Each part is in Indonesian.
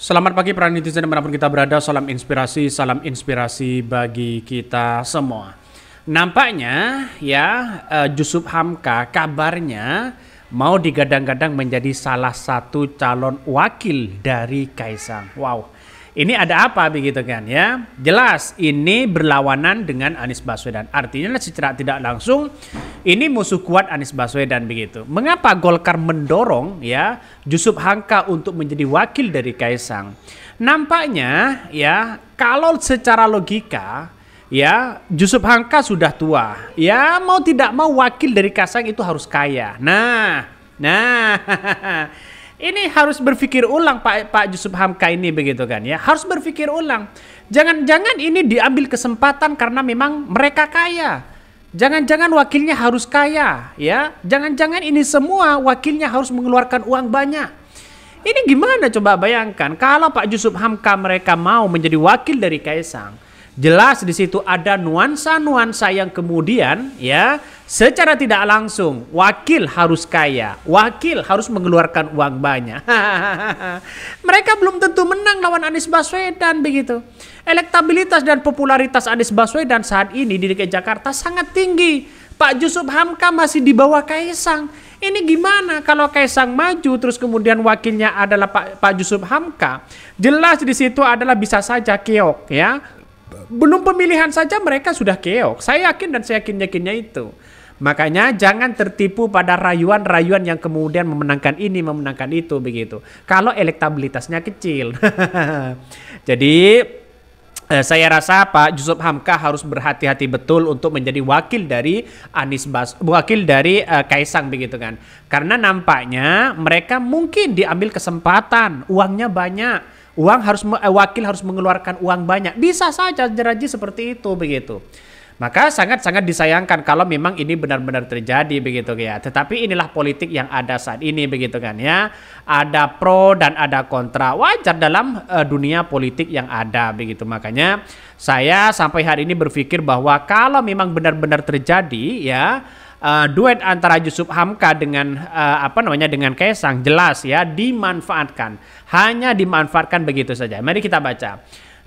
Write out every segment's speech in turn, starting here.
Selamat pagi para netizen dimanapun kita berada, salam inspirasi, salam inspirasi bagi kita semua. Nampaknya ya Jusuf eh, Hamka kabarnya mau digadang-gadang menjadi salah satu calon wakil dari Kaisang. Wow, ini ada apa begitu kan ya? Jelas ini berlawanan dengan Anies Baswedan. Artinya secara tidak langsung ini musuh kuat Anies Baswedan begitu. Mengapa Golkar mendorong ya Jusuf Hangka untuk menjadi wakil dari Kaisang? Nampaknya ya kalau secara logika ya Jusuf Hangka sudah tua. Ya mau tidak mau wakil dari Kaisang itu harus kaya. Nah, nah ini harus berpikir ulang Pak Pak Yusuf Hamka ini begitu kan ya. Harus berpikir ulang. Jangan-jangan ini diambil kesempatan karena memang mereka kaya. Jangan-jangan wakilnya harus kaya ya. Jangan-jangan ini semua wakilnya harus mengeluarkan uang banyak. Ini gimana coba bayangkan kalau Pak Yusuf Hamka mereka mau menjadi wakil dari Kaisang. Jelas di situ ada nuansa-nuansa yang kemudian ya Secara tidak langsung, wakil harus kaya, wakil harus mengeluarkan uang banyak. Mereka belum tentu menang lawan Anies Baswedan begitu. Elektabilitas dan popularitas Anies Baswedan saat ini di DKI Jakarta sangat tinggi. Pak Yusuf Hamka masih di bawah Kaisang. Ini gimana kalau Kaisang maju terus kemudian wakilnya adalah Pak, Pak Yusuf Hamka? Jelas di situ adalah bisa saja keok ya. Belum pemilihan saja mereka sudah keok. Saya yakin dan saya yakin-yakinnya itu. Makanya jangan tertipu pada rayuan-rayuan yang kemudian memenangkan ini, memenangkan itu begitu. Kalau elektabilitasnya kecil. Jadi eh, saya rasa Pak Yusuf Hamka harus berhati-hati betul untuk menjadi wakil dari Anies Bas wakil dari uh, Kaisang begitu kan. Karena nampaknya mereka mungkin diambil kesempatan, uangnya banyak. Uang harus eh, wakil harus mengeluarkan uang banyak. Bisa saja jeraji seperti itu begitu. Maka sangat-sangat disayangkan kalau memang ini benar-benar terjadi begitu ya. Tetapi inilah politik yang ada saat ini begitu kan ya. Ada pro dan ada kontra. Wajar dalam uh, dunia politik yang ada begitu. Makanya saya sampai hari ini berpikir bahwa kalau memang benar-benar terjadi ya uh, duet antara Yusuf Hamka dengan uh, apa namanya dengan Kaisang jelas ya dimanfaatkan. Hanya dimanfaatkan begitu saja. Mari kita baca.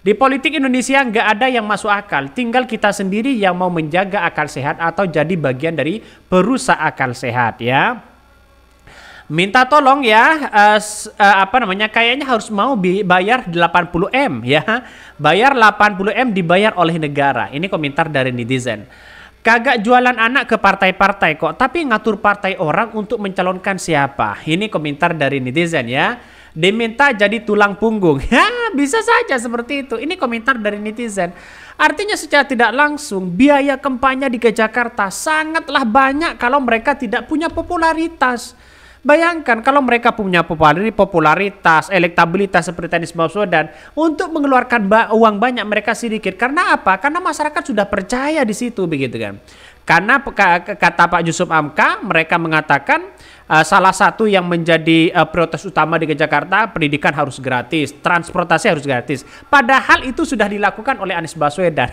Di politik Indonesia nggak ada yang masuk akal, tinggal kita sendiri yang mau menjaga akal sehat atau jadi bagian dari perusahaan akal sehat ya. Minta tolong ya, uh, uh, apa namanya, kayaknya harus mau bayar 80M ya. Bayar 80M dibayar oleh negara. Ini komentar dari netizen. Kagak jualan anak ke partai-partai kok, tapi ngatur partai orang untuk mencalonkan siapa. Ini komentar dari netizen ya diminta jadi tulang punggung. Ya, bisa saja seperti itu. Ini komentar dari netizen. Artinya secara tidak langsung biaya kampanye di ke Jakarta sangatlah banyak kalau mereka tidak punya popularitas. Bayangkan kalau mereka punya popularitas, elektabilitas seperti Anies Baswedan, untuk mengeluarkan uang banyak mereka sedikit. Karena apa? Karena masyarakat sudah percaya di situ begitu kan. Karena kata Pak Yusuf Amka, mereka mengatakan eh, salah satu yang menjadi uh, prioritas utama di Jakarta, pendidikan harus gratis, transportasi harus gratis. Padahal itu sudah dilakukan oleh Anies Baswedan.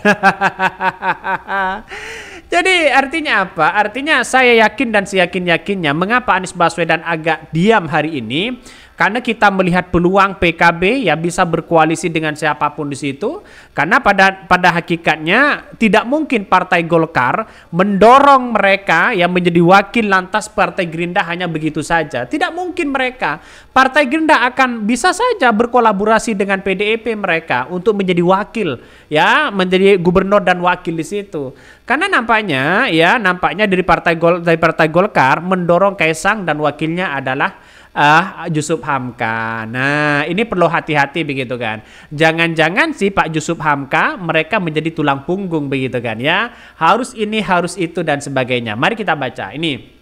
Jadi artinya apa? Artinya saya yakin dan seyakin-yakinnya mengapa Anies Baswedan agak diam hari ini karena kita melihat peluang PKB ya bisa berkoalisi dengan siapapun di situ. Karena pada pada hakikatnya tidak mungkin Partai Golkar mendorong mereka yang menjadi wakil lantas Partai Gerindra hanya begitu saja. Tidak mungkin mereka. Partai Gerindra akan bisa saja berkolaborasi dengan PDIP mereka untuk menjadi wakil ya, menjadi gubernur dan wakil di situ. Karena nampaknya ya nampaknya dari Partai Gol dari Partai Golkar mendorong Kaisang dan wakilnya adalah uh, Yusuf Hamka. Nah, ini perlu hati-hati begitu kan. Jangan-jangan si Pak Yusuf Hamka mereka menjadi tulang punggung begitu kan ya. Harus ini, harus itu dan sebagainya. Mari kita baca. Ini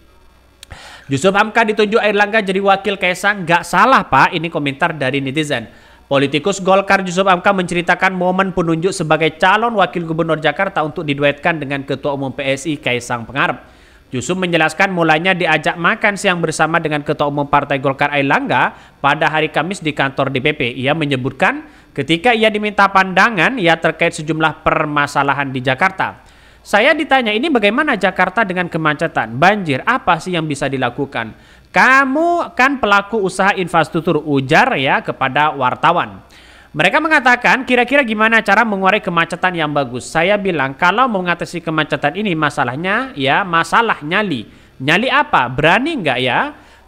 Yusuf Hamka ditunjuk Air Langga jadi wakil Kaisang. Gak salah Pak, ini komentar dari netizen. Politikus Golkar Yusuf Hamka menceritakan momen penunjuk sebagai calon wakil gubernur Jakarta untuk diduetkan dengan Ketua Umum PSI Kaisang Pengarap. Yusuf menjelaskan mulanya diajak makan siang bersama dengan Ketua Umum Partai Golkar Airlangga pada hari Kamis di kantor DPP. Ia menyebutkan ketika ia diminta pandangan ia terkait sejumlah permasalahan di Jakarta. Saya ditanya ini bagaimana Jakarta dengan kemacetan, banjir, apa sih yang bisa dilakukan? Kamu kan pelaku usaha infrastruktur, ujar ya kepada wartawan. Mereka mengatakan kira-kira gimana cara mengurai kemacetan yang bagus. Saya bilang kalau mengatasi kemacetan ini masalahnya ya masalah nyali. Nyali apa? Berani nggak ya?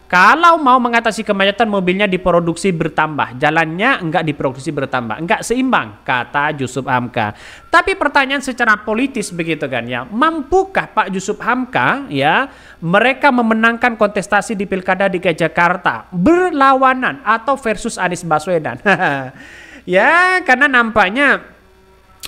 Kalau mau mengatasi kemacetan mobilnya diproduksi bertambah, jalannya enggak diproduksi bertambah, enggak seimbang, kata Yusuf Hamka. Tapi pertanyaan secara politis begitu kan ya, mampukah Pak Yusuf Hamka ya mereka memenangkan kontestasi di Pilkada DKI Jakarta berlawanan atau versus Anies Baswedan? ya karena nampaknya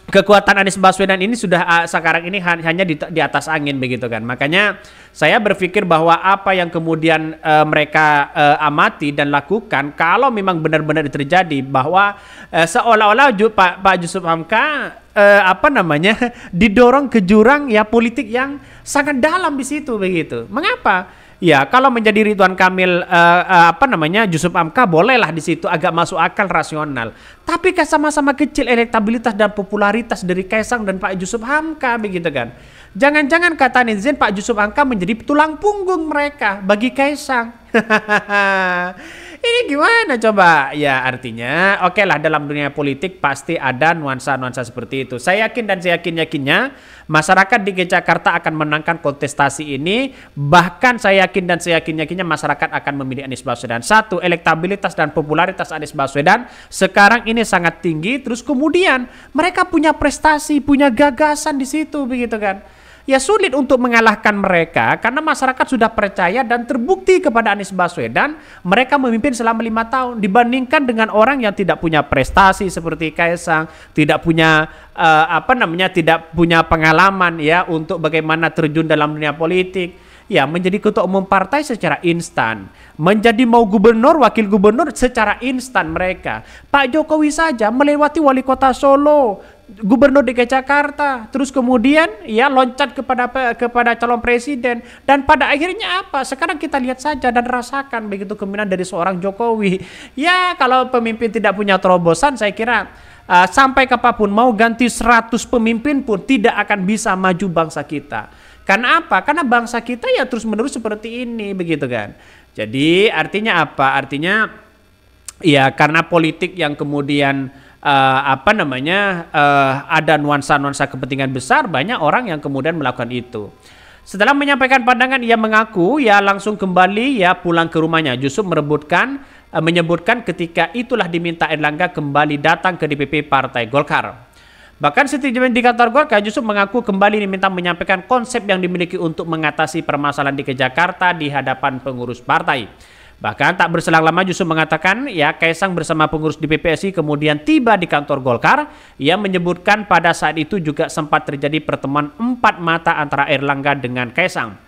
kekuatan Anies Baswedan ini sudah uh, sekarang ini hanya di, di atas angin begitu kan. Makanya saya berpikir bahwa apa yang kemudian uh, mereka uh, amati dan lakukan kalau memang benar-benar terjadi bahwa uh, seolah-olah Pak Pak Yusuf Hamka uh, apa namanya didorong ke jurang ya politik yang sangat dalam di situ begitu. Mengapa? Ya, kalau menjadi Ridwan Kamil uh, uh, apa namanya Yusuf Amka bolehlah di situ agak masuk akal rasional. Tapi kan sama-sama kecil elektabilitas dan popularitas dari Kaisang dan Pak Yusuf Hamka begitu kan. Jangan-jangan kata Netizen Pak Yusuf Hamka menjadi tulang punggung mereka bagi Kaisang. Ini gimana coba? Ya artinya oke okay lah dalam dunia politik pasti ada nuansa-nuansa seperti itu. Saya yakin dan saya yakin-yakinnya masyarakat di Jakarta akan menangkan kontestasi ini. Bahkan saya yakin dan saya yakin-yakinnya masyarakat akan memilih Anies Baswedan. Satu, elektabilitas dan popularitas Anies Baswedan sekarang ini sangat tinggi. Terus kemudian mereka punya prestasi, punya gagasan di situ begitu kan ya sulit untuk mengalahkan mereka karena masyarakat sudah percaya dan terbukti kepada Anies Baswedan mereka memimpin selama lima tahun dibandingkan dengan orang yang tidak punya prestasi seperti Kaisang, tidak punya uh, apa namanya tidak punya pengalaman ya untuk bagaimana terjun dalam dunia politik ya menjadi ketua umum partai secara instan, menjadi mau gubernur, wakil gubernur secara instan mereka. Pak Jokowi saja melewati wali kota Solo, gubernur DKI Jakarta, terus kemudian ya loncat kepada kepada calon presiden dan pada akhirnya apa? Sekarang kita lihat saja dan rasakan begitu keminan dari seorang Jokowi. Ya, kalau pemimpin tidak punya terobosan saya kira uh, sampai kapanpun mau ganti 100 pemimpin pun tidak akan bisa maju bangsa kita. Karena apa? Karena bangsa kita ya terus-menerus seperti ini begitu kan. Jadi artinya apa? Artinya ya karena politik yang kemudian uh, apa namanya uh, ada nuansa-nuansa kepentingan besar banyak orang yang kemudian melakukan itu. Setelah menyampaikan pandangan ia mengaku ya langsung kembali ya pulang ke rumahnya Yusuf merebutkan uh, menyebutkan ketika itulah diminta Erlangga kembali datang ke DPP Partai Golkar. Bahkan setidaknya di kantor Golkar Yusuf mengaku kembali diminta menyampaikan konsep yang dimiliki untuk mengatasi permasalahan di Jakarta di hadapan pengurus partai. Bahkan tak berselang lama justru mengatakan ya Kaisang bersama pengurus di PPSI kemudian tiba di kantor Golkar. Ia menyebutkan pada saat itu juga sempat terjadi pertemuan empat mata antara Erlangga dengan Kaisang.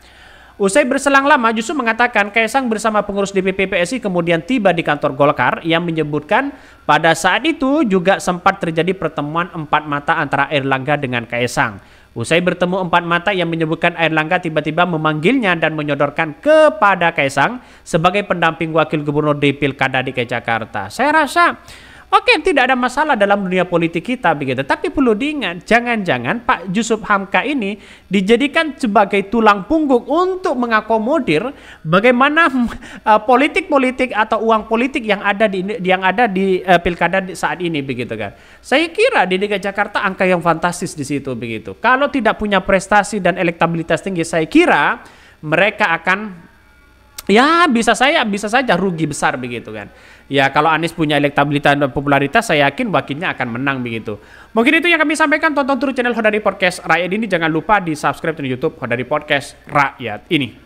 Usai berselang lama justru mengatakan Kaisang bersama pengurus DPP PSI kemudian tiba di kantor Golkar ia menyebutkan pada saat itu juga sempat terjadi pertemuan empat mata antara Erlangga dengan Kaisang. Usai bertemu empat mata yang menyebutkan air langga tiba-tiba memanggilnya dan menyodorkan kepada Kaisang sebagai pendamping wakil gubernur di Pilkada DKI e Jakarta. Saya rasa Oke, okay, tidak ada masalah dalam dunia politik kita begitu. Tapi perlu diingat, jangan-jangan Pak Yusuf Hamka ini dijadikan sebagai tulang punggung untuk mengakomodir bagaimana eh, politik-politik uh, atau uang politik yang ada di yang ada di uh, pilkada saat ini begitu kan. Saya kira di DKI Jakarta angka yang fantastis di situ begitu. Kalau tidak punya prestasi dan elektabilitas tinggi, saya kira mereka akan ya bisa saya bisa saja rugi besar begitu kan ya kalau Anies punya elektabilitas dan popularitas saya yakin wakilnya akan menang begitu mungkin itu yang kami sampaikan tonton terus channel Hodari Podcast Rakyat ini jangan lupa di subscribe di YouTube Hodari Podcast Rakyat ini